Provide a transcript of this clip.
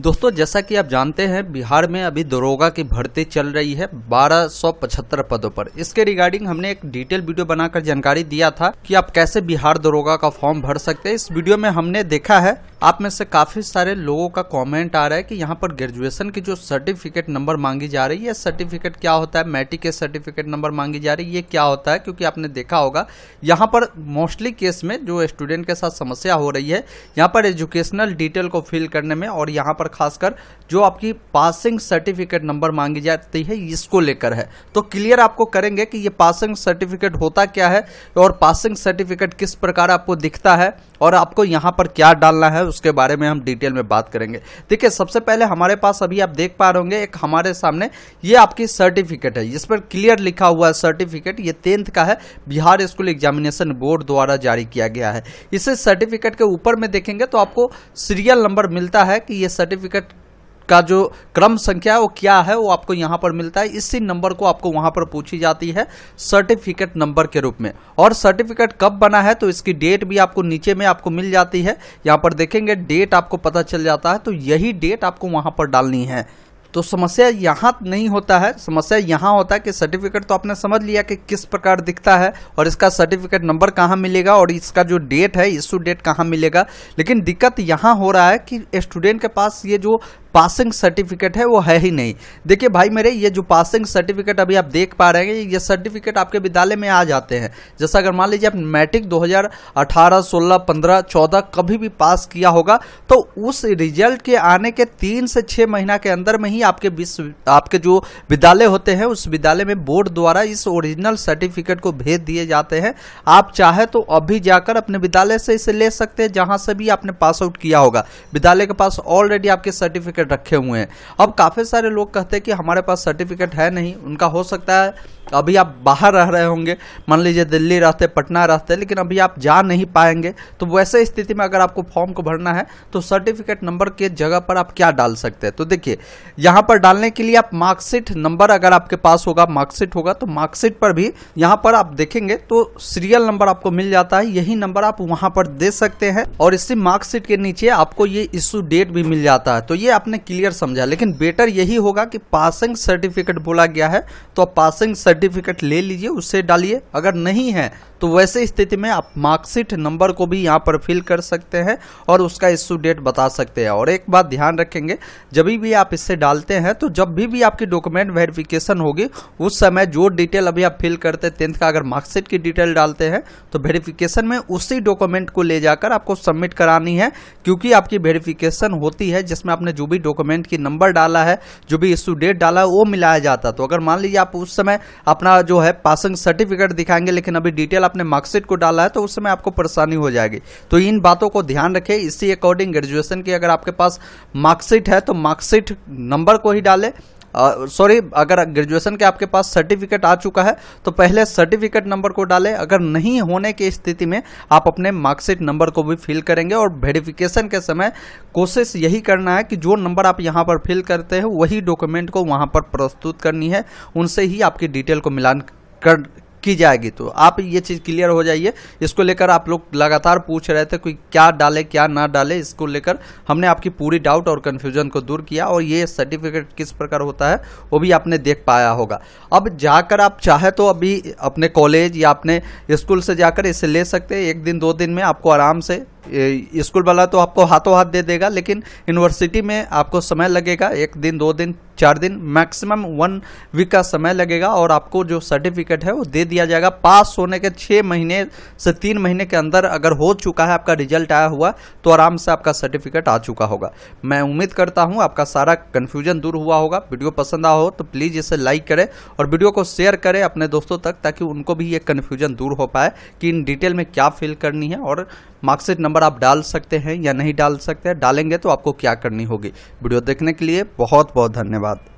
दोस्तों जैसा कि आप जानते हैं बिहार में अभी दरोगा की भर्ती चल रही है 1275 पदों पर इसके रिगार्डिंग हमने एक डिटेल वीडियो बनाकर जानकारी दिया था कि आप कैसे बिहार दरोगा का फॉर्म भर सकते हैं इस वीडियो में हमने देखा है आप में से काफ़ी सारे लोगों का कमेंट आ रहा है कि यहाँ पर ग्रेजुएशन की जो सर्टिफिकेट नंबर मांगी जा रही है सर्टिफिकेट क्या होता है मैट्रिक के सर्टिफिकेट नंबर मांगी जा रही है ये क्या होता है क्योंकि आपने देखा होगा यहाँ पर मोस्टली केस में जो स्टूडेंट के साथ समस्या हो रही है यहाँ पर एजुकेशनल डिटेल को फिल करने में और यहाँ पर खासकर जो आपकी पासिंग सर्टिफिकेट नंबर मांगी जाती है इसको लेकर है तो क्लियर आपको करेंगे कि ये पासिंग सर्टिफिकेट होता क्या है और पासिंग सर्टिफिकेट किस प्रकार आपको दिखता है और आपको यहाँ पर क्या डालना है उसके बारे में हम डिटेल में बात करेंगे देखिए सबसे पहले हमारे पास अभी आप देख पा रहे होंगे एक हमारे सामने ये आपकी सर्टिफिकेट है जिस पर क्लियर लिखा हुआ है सर्टिफिकेट ये टेंथ का है बिहार स्कूल एग्जामिनेशन बोर्ड द्वारा जारी किया गया है इसे सर्टिफिकेट के ऊपर में देखेंगे तो आपको सीरियल नंबर मिलता है कि ये सर्टिफिकेट का जो क्रम संख्या है वो क्या है वो आपको यहाँ पर मिलता है इसी नंबर को आपको वहाँ पर पूछी जाती है सर्टिफिकेट नंबर के रूप में और सर्टिफिकेट कब बना है तो इसकी डेट भी आपको नीचे में आपको मिल जाती है यहाँ पर देखेंगे डेट आपको पता चल जाता है तो यही डेट आपको वहाँ पर डालनी है तो समस्या यहाँ नहीं होता है समस्या यहाँ होता है कि सर्टिफिकेट तो आपने समझ लिया कि किस प्रकार दिखता है और इसका सर्टिफिकेट नंबर कहाँ मिलेगा और इसका जो डेट है इशू डेट कहाँ मिलेगा लेकिन दिक्कत यहाँ हो रहा है कि स्टूडेंट के पास ये जो पासिंग सर्टिफिकेट है वो है ही नहीं देखिए भाई मेरे ये जो पासिंग सर्टिफिकेट अभी आप देख पा रहे हैं ये सर्टिफिकेट आपके विद्यालय में आ जाते हैं जैसा अगर मान लीजिए आप मैट्रिक 2018, 16, 15, 14 कभी भी पास किया होगा तो उस रिजल्ट के आने के तीन से छः महीना के अंदर में ही आपके विश्व आपके जो विद्यालय होते हैं उस विद्यालय में बोर्ड द्वारा इस ओरिजिनल सर्टिफिकेट को भेज दिए जाते हैं आप चाहे तो अभी जाकर अपने विद्यालय से इसे ले सकते हैं जहां से भी आपने पास आउट किया होगा विद्यालय के पास ऑलरेडी आपके सर्टिफिकेट सर्टिफिकेट रखे हुए हैं अब काफ़ी सारे लोग कहते हैं कि हमारे पास सर्टिफिकेट है नहीं उनका हो सकता है अभी आप बाहर रह रहे होंगे मान लीजिए दिल्ली रहते पटना रहते लेकिन अभी आप जा नहीं पाएंगे तो वैसे स्थिति में अगर आपको फॉर्म को भरना है तो सर्टिफिकेट नंबर के जगह पर आप क्या डाल सकते हैं तो देखिए यहाँ पर डालने के लिए आप मार्कशीट नंबर अगर आपके पास होगा मार्कशीट होगा तो मार्कशीट पर भी यहाँ पर आप देखेंगे तो सीरियल नंबर आपको मिल जाता है यही नंबर आप वहाँ पर दे सकते हैं और इसी मार्कशीट के नीचे आपको ये इश्यू डेट भी मिल जाता है तो ये आप आपने क्लियर समझा लेकिन बेटर यही होगा कि पासिंग सर्टिफिकेट बोला गया है तो आप पासिंग सर्टिफिकेट ले लीजिए उससे डालिए अगर नहीं है तो वैसे स्थिति में आप मार्कशीट नंबर को भी यहाँ पर फिल कर सकते हैं और उसका इश्यू डेट बता सकते हैं और एक बात ध्यान रखेंगे जब भी आप इससे डालते हैं तो जब भी भी आपकी डॉक्यूमेंट वेरिफिकेशन होगी उस समय जो डिटेल अभी आप फिल करते हैं टेंथ का अगर मार्कशीट की डिटेल डालते हैं तो वेरिफिकेशन में उसी डॉक्यूमेंट को ले जाकर आपको सबमिट करानी है क्योंकि आपकी वेरिफिकेशन होती है जिसमें आपने जो भी डॉक्यूमेंट की नंबर डाला है जो भी इश्यू डेट डाला है वो मिलाया जाता तो अगर मान लीजिए आप उस समय अपना जो है पासिंग सर्टिफिकेट दिखाएंगे लेकिन अभी डिटेल आपने मार्कशीट को डाला है तो उस समय आपको परेशानी हो जाएगी तो इन बातों को ध्यान रखें इसी अकॉर्डिंग ग्रेजुएशन की अगर आपके पास मार्कशीट है तो मार्कशीट नंबर को ही डालें सॉरी uh, अगर ग्रेजुएशन के आपके पास सर्टिफिकेट आ चुका है तो पहले सर्टिफिकेट नंबर को डालें अगर नहीं होने की स्थिति में आप अपने मार्कशीट नंबर को भी फिल करेंगे और वेरिफिकेशन के समय कोशिश यही करना है कि जो नंबर आप यहां पर फिल करते हैं वही डॉक्यूमेंट को वहां पर प्रस्तुत करनी है उनसे ही आपकी डिटेल को मिलान कर की जाएगी तो आप ये चीज़ क्लियर हो जाइए इसको लेकर आप लोग लगातार पूछ रहे थे कि क्या डाले क्या ना डाले इसको लेकर हमने आपकी पूरी डाउट और कन्फ्यूजन को दूर किया और ये सर्टिफिकेट किस प्रकार होता है वो भी आपने देख पाया होगा अब जाकर आप चाहे तो अभी अपने कॉलेज या अपने स्कूल से जाकर इसे ले सकते हैं एक दिन दो दिन में आपको आराम से स्कूल वाला तो आपको हाथों हाथ दे देगा लेकिन यूनिवर्सिटी में आपको समय लगेगा एक दिन दो दिन चार दिन मैक्सिमम वन वीक का समय लगेगा और आपको जो सर्टिफिकेट है वो दे दिया जाएगा पास होने के छः महीने से तीन महीने के अंदर अगर हो चुका है आपका रिजल्ट आया हुआ तो आराम से आपका सर्टिफिकेट आ चुका होगा मैं उम्मीद करता हूँ आपका सारा कन्फ्यूजन दूर हुआ होगा वीडियो पसंद आया हो तो प्लीज़ इसे लाइक करें और वीडियो को शेयर करें अपने दोस्तों तक ताकि उनको भी ये कन्फ्यूजन दूर हो पाए कि इन डिटेल में क्या फिल करनी है और मार्कशीट नंबर आप डाल सकते हैं या नहीं डाल सकते हैं डालेंगे तो आपको क्या करनी होगी वीडियो देखने के लिए बहुत बहुत धन्यवाद